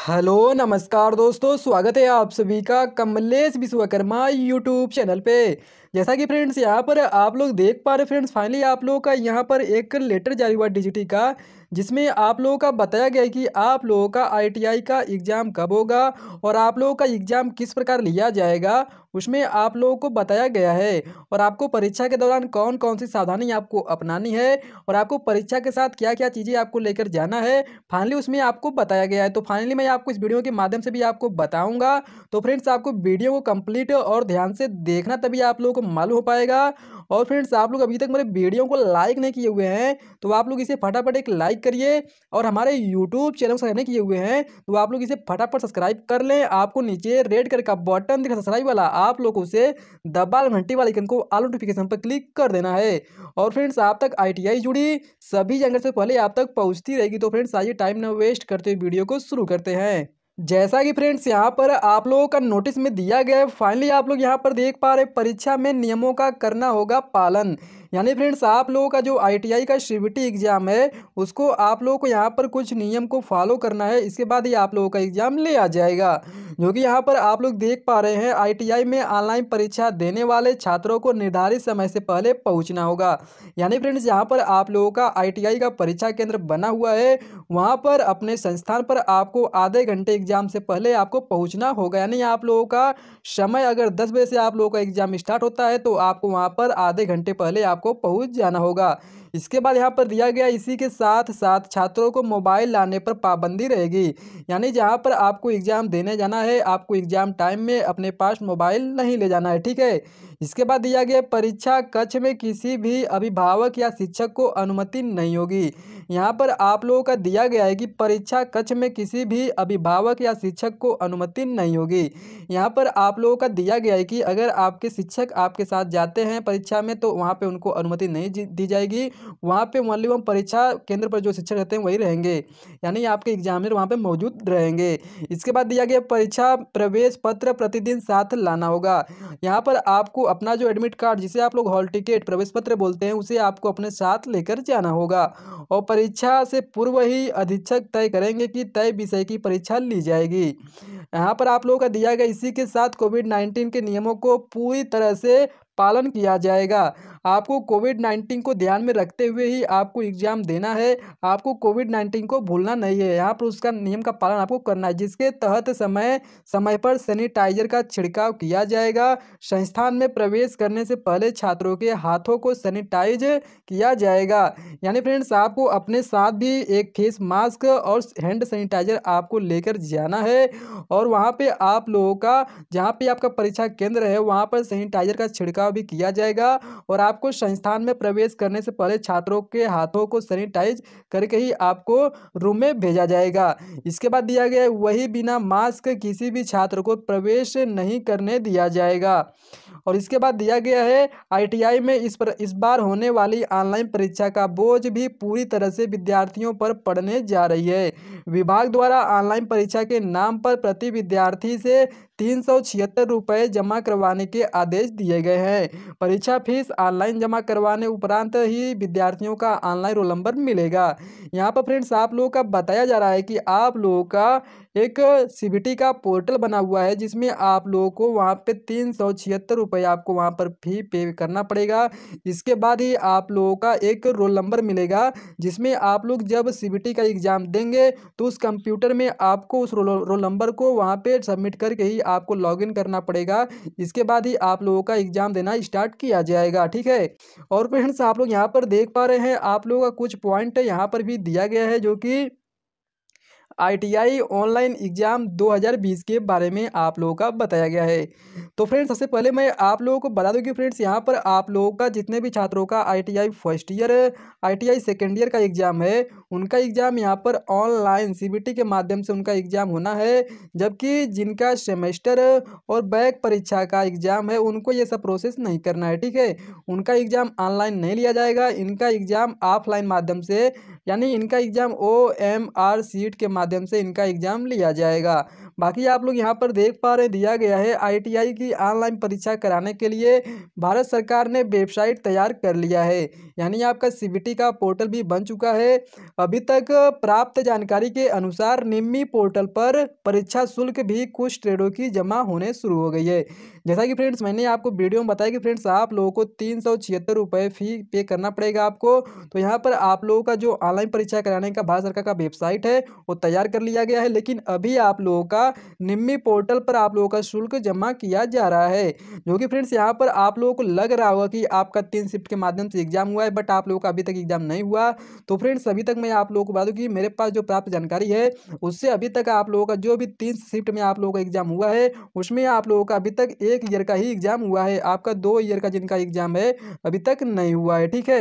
hello नमस्कार दोस्तों स्वागत है आप सभी का कमलेश विश्वकर्मा यूट्यूब चैनल पे जैसा कि फ्रेंड्स यहाँ पर आप लोग देख पा रहे फ्रेंड्स फाइनली आप लोगों का यहाँ पर एक लेटर जारी हुआ डिजिटी का जिसमें आप लोगों का बताया गया है कि आप लोगों का आईटीआई का एग्ज़ाम कब होगा और आप लोगों का एग्ज़ाम किस प्रकार लिया जाएगा उसमें आप लोगों को बताया गया है और आपको परीक्षा के दौरान कौन कौन सी सावधानी आपको अपनानी है और आपको परीक्षा के साथ क्या क्या चीज़ें आपको लेकर जाना है फाइनली उसमें आपको बताया गया है तो फाइनली मैं आपको इस वीडियो के माध्यम से भी आपको बताऊँगा तो फ्रेंड्स आपको वीडियो को कम्प्लीट और ध्यान से देखना तभी आप लोगों को मालूम हो पाएगा और फ्रेंड्स आप लोग अभी तक मेरे वीडियो को लाइक नहीं किए हुए हैं तो आप लोग इसे फटाफट एक लाइक करिए और हमारे यूट्यूब चैनल सब्सक्राइब नहीं किए हुए हैं तो आप लोग इसे फटाफट सब्सक्राइब कर लें आपको नीचे रेड कलर का बटन दिखा सब्सक्राइब वाला आप लोगों से दबाल घंटी वाले आइकन को आल नोटिफिकेशन पर क्लिक कर देना है और फ्रेंड्स आप तक आईटीआई जुड़ी सभी जानकारी से पहले आप तक पहुंचती रहेगी तो फ्रेंड्स आइए टाइम न वेस्ट करते हुए वीडियो को शुरू करते हैं जैसा कि फ्रेंड्स यहाँ पर आप लोगों का नोटिस में दिया गया है फाइनली आप लोग यहाँ पर देख पा रहे परीक्षा में नियमों का करना होगा पालन यानी फ्रेंड्स आप लोगों का जो आई का सीबीटी एग्ज़ाम है उसको आप लोगों को यहाँ पर कुछ नियम को फॉलो करना है इसके बाद ही आप लोगों का एग्ज़ाम ले आ जाएगा जो कि यहाँ पर आप लोग देख पा रहे हैं आई में ऑनलाइन परीक्षा देने वाले छात्रों को निर्धारित समय से पहले पहुँचना होगा यानी फ्रेंड्स यहाँ पर आप लोगों का आई का परीक्षा केंद्र बना हुआ है वहाँ पर अपने संस्थान पर आपको आधे घंटे एग्ज़ाम से पहले आपको पहुँचना होगा यानी आप लोगों का समय अगर दस बजे से आप लोगों का एग्ज़ाम स्टार्ट होता है तो आपको वहाँ पर आधे घंटे पहले आप आपको पहुंच जाना होगा इसके बाद यहाँ पर दिया गया इसी के साथ साथ छात्रों को मोबाइल लाने पर पाबंदी रहेगी यानी जहाँ पर आपको एग्ज़ाम देने जाना है आपको एग्ज़ाम टाइम में अपने पास मोबाइल नहीं ले जाना है ठीक है इसके बाद दिया गया परीक्षा कक्ष में किसी भी अभिभावक या शिक्षक को अनुमति नहीं होगी यहाँ पर आप लोगों का दिया गया है कि परीक्षा कक्ष में किसी भी अभिभावक या शिक्षक को अनुमति नहीं होगी यहाँ पर आप लोगों का दिया गया है कि अगर आपके शिक्षक आपके साथ जाते हैं परीक्षा में तो वहाँ पर उनको अनुमति नहीं दी जाएगी वहाँ पर मान परीक्षा केंद्र पर जो शिक्षक रहते हैं वही रहेंगे यानी आपके एग्जामिनर वहाँ पर मौजूद रहेंगे इसके बाद दिया गया परीक्षा प्रवेश पत्र प्रतिदिन साथ लाना होगा यहाँ पर आपको अपना जो एडमिट कार्ड जिसे आप लोग हॉल टिकट प्रवेश पत्र बोलते हैं उसे आपको अपने साथ लेकर जाना होगा और परीक्षा से पूर्व ही अधीक्षक तय करेंगे कि तय विषय की परीक्षा ली जाएगी यहाँ पर आप लोगों का दिया गया इसी के साथ कोविड नाइन्टीन के नियमों को पूरी तरह से पालन किया जाएगा आपको कोविड नाइन्टीन को ध्यान में रखते हुए ही आपको एग्जाम देना है आपको कोविड नाइन्टीन को भूलना नहीं है यहाँ पर उसका नियम का पालन आपको करना है जिसके तहत समय समय पर सैनिटाइजर का छिड़काव किया जाएगा संस्थान में प्रवेश करने से पहले छात्रों के हाथों को सैनिटाइज किया जाएगा यानी फ्रेंड्स आपको अपने साथ भी एक फेस मास्क और हैंड सैनिटाइजर आपको लेकर जाना है और वहाँ पर आप लोगों का जहाँ पर आपका परीक्षा केंद्र है वहाँ पर सैनिटाइजर का छिड़काव छिड़काव भी किया जाएगा और आपको संस्थान में प्रवेश करने से पहले छात्रों के हाथों को सैनिटाइज करके ही आपको रूम में भेजा जाएगा इसके बाद दिया गया वही बिना मास्क किसी भी छात्र को प्रवेश नहीं करने दिया जाएगा और इसके बाद दिया गया है आईटीआई में इस पर इस बार होने वाली ऑनलाइन परीक्षा का बोझ भी पूरी तरह से विद्यार्थियों पर पड़ने जा रही है विभाग द्वारा ऑनलाइन परीक्षा के नाम पर प्रति विद्यार्थी से तीन सौ छिहत्तर रुपये जमा करवाने के आदेश दिए गए हैं परीक्षा फीस ऑनलाइन जमा करवाने उपरांत ही विद्यार्थियों का ऑनलाइन रोल नंबर मिलेगा यहाँ पर फ्रेंड्स आप लोगों का बताया जा रहा है कि आप लोगों का एक सी का पोर्टल बना हुआ है जिसमें आप लोगों को वहाँ पे तीन सौ छिहत्तर रुपये आपको वहाँ पर फी पे करना पड़ेगा इसके बाद ही आप लोगों का एक रोल नंबर मिलेगा जिसमें आप लोग जब सी का एग्ज़ाम देंगे तो उस कंप्यूटर में आपको उस रोल रोल नंबर को वहाँ पर सबमिट करके ही आपको लॉगिन करना पड़ेगा इसके बाद ही आप लोगों का एग्ज़ाम देना स्टार्ट किया जाएगा ठीक है और फ्रेंड्स आप लोग यहाँ पर देख पा रहे हैं आप लोगों का कुछ पॉइंट यहाँ पर भी दिया गया है जो कि आईटीआई ऑनलाइन एग्ज़ाम 2020 के बारे में आप लोगों का बताया गया है तो फ्रेंड्स सबसे पहले मैं आप लोगों को बता दूं कि फ्रेंड्स यहां पर आप लोगों का जितने भी छात्रों का ITI first year ITI second year का एग्ज़ाम है उनका एग्ज़ाम यहाँ पर ऑनलाइन सीबीटी के माध्यम से उनका एग्ज़ाम होना है जबकि जिनका सेमेस्टर और बैक परीक्षा का एग्ज़ाम है उनको ये सब प्रोसेस नहीं करना है ठीक है उनका एग्ज़ाम ऑनलाइन नहीं लिया जाएगा इनका एग्ज़ाम ऑफलाइन माध्यम से यानी इनका exam O M R sheet के माध्यम से इनका एग्ज़ाम लिया जाएगा बाकी आप लोग यहाँ पर देख पा रहे हैं दिया गया है आईटीआई की ऑनलाइन परीक्षा कराने के लिए भारत सरकार ने वेबसाइट तैयार कर लिया है यानी आपका सीबीटी का पोर्टल भी बन चुका है अभी तक प्राप्त जानकारी के अनुसार निम्मी पोर्टल पर परीक्षा शुल्क भी कुछ ट्रेडों की जमा होने शुरू हो गई है जैसा कि फ्रेंड्स मैंने आपको वीडियो में बताया कि फ्रेंड्स आप लोगों को तीन सौ छिहत्तर रुपये फी पे करना पड़ेगा आपको तो यहाँ पर आप लोगों का जो ऑनलाइन परीक्षा कराने का भारत सरकार का वेबसाइट है वो तैयार कर लिया गया है लेकिन अभी आप लोगों का निम्मी पोर्टल पर आप लोगों का शुल्क जमा किया जा रहा है जो कि फ्रेंड्स यहाँ पर आप लोगों को लग रहा होगा कि आपका तीन शिफ्ट के माध्यम से एग्जाम हुआ है बट आप लोगों का अभी तक एग्जाम नहीं हुआ तो फ्रेंड्स अभी तक मैं आप लोगों को बता दूँ कि मेरे पास जो प्राप्त जानकारी है उससे अभी तक आप लोगों का जो भी तीन शिफ्ट में आप लोगों का एग्जाम हुआ है उसमें आप लोगों का अभी तक एक ईयर का ही एग्जाम हुआ है आपका दो ईयर का जिनका एग्जाम है अभी तक नहीं हुआ है ठीक है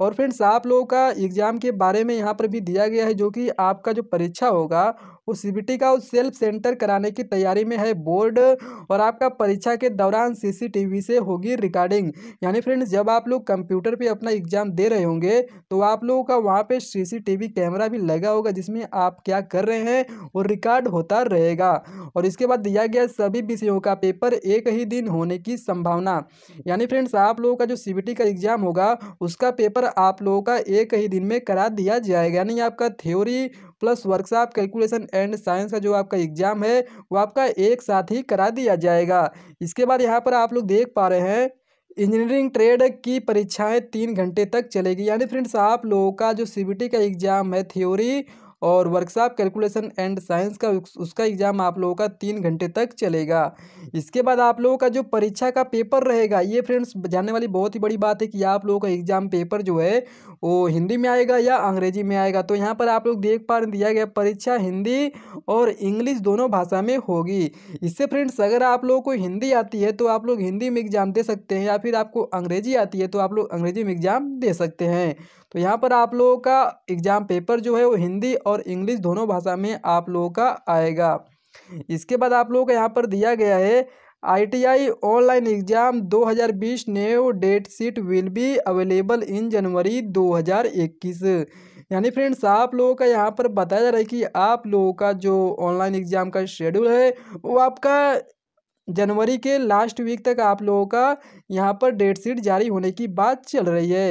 और फ्रेंड्स आप लोगों का एग्ज़ाम के बारे में यहाँ पर भी दिया गया है जो कि आपका जो परीक्षा होगा वो सीबीटी का उस सेल्फ सेंटर कराने की तैयारी में है बोर्ड और आपका परीक्षा के दौरान सीसीटीवी से होगी रिकॉर्डिंग यानी फ्रेंड्स जब आप लोग कंप्यूटर पे अपना एग्जाम दे रहे होंगे तो आप लोगों का वहाँ पे सीसीटीवी कैमरा भी लगा होगा जिसमें आप क्या कर रहे हैं वो रिकॉर्ड होता रहेगा और इसके बाद दिया गया सभी विषयों का पेपर एक ही दिन होने की संभावना यानी फ्रेंड्स आप लोगों का जो सी का एग्जाम होगा उसका पेपर आप लोगों का एक ही दिन में करा दिया जाएगा यानी आपका theory plus workshop calculation and science का जो आपका एग्जाम है वो आपका एक साथ ही करा दिया जाएगा इसके बाद यहाँ पर आप लोग देख पा रहे हैं इंजीनियरिंग ट्रेड की परीक्षाएं तीन घंटे तक चलेगी यानी फ्रेंड्स आप लोगों का जो सी का एग्ज़ाम है थ्योरी और वर्कशॉप कैलकुलेशन एंड साइंस का उसका एग्ज़ाम आप लोगों का तीन घंटे तक चलेगा इसके बाद आप लोगों का जो परीक्षा का पेपर रहेगा ये फ्रेंड्स जानने वाली बहुत ही बड़ी बात है कि आप लोगों का एग्ज़ाम पेपर जो है वो हिंदी में आएगा या अंग्रेजी में आएगा तो यहाँ पर आप लोग देख पा दिया गया परीक्षा हिंदी और इंग्लिश दोनों भाषा में होगी इससे फ्रेंड्स अगर आप लोगों को हिंदी आती है तो आप लोग हिंदी में एग्ज़ाम दे सकते हैं या फिर आपको अंग्रेजी आती है तो आप लोग अंग्रेजी में एग्ज़ाम दे सकते हैं तो यहाँ पर आप लोगों का एग्ज़ाम पेपर जो है वो हिंदी और इंग्लिश दोनों भाषा में आप लोगों का आएगा इसके बाद आप लोगों का यहाँ पर दिया गया है ITI online exam 2020 new date sheet will be available in January 2021 यानी फ्रेंड्स आप लोगों का यहाँ पर बताया जा रहा है कि आप लोगों का जो ऑनलाइन एग्ज़ाम का शेड्यूल है वो आपका जनवरी के लास्ट वीक तक आप लोगों का यहाँ पर डेट शीट जारी होने की बात चल रही है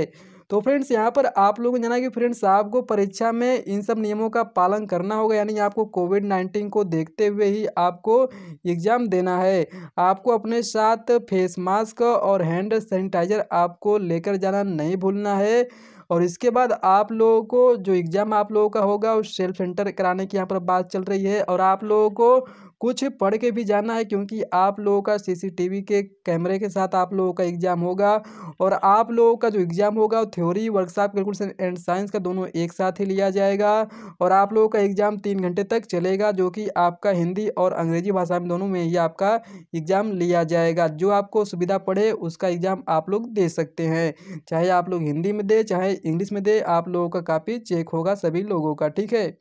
तो फ्रेंड्स यहाँ पर आप लोगों को जाना कि फ्रेंड्स आपको परीक्षा में इन सब नियमों का पालन करना होगा यानी आपको कोविड नाइन्टीन को देखते हुए ही आपको एग्ज़ाम देना है आपको अपने साथ फेस मास्क और हैंड सैनिटाइजर आपको लेकर जाना नहीं भूलना है और इसके बाद आप लोगों को जो एग्ज़ाम आप लोगों का होगा उस सेल्फ सेंटर कराने की यहाँ पर बात चल रही है और आप लोगों को कुछ पढ़ के भी जाना है क्योंकि आप लोगों का सीसीटीवी के कैमरे के साथ आप लोगों का एग्ज़ाम होगा और आप लोगों का जो एग्ज़ाम होगा theory workshop calculation and science का दोनों एक साथ ही लिया जाएगा और आप लोगों का एग्ज़ाम तीन घंटे तक चलेगा जो कि आपका हिंदी और अंग्रेजी भाषा में दोनों में ही आपका एग्ज़ाम लिया जाएगा जो आपको सुविधा पड़े उसका एग्ज़ाम आप लोग दे सकते हैं चाहे आप लोग हिंदी में दे चाहे इंग्लिश में दे आप लोगों का कापी चेक होगा सभी लोगों का ठीक है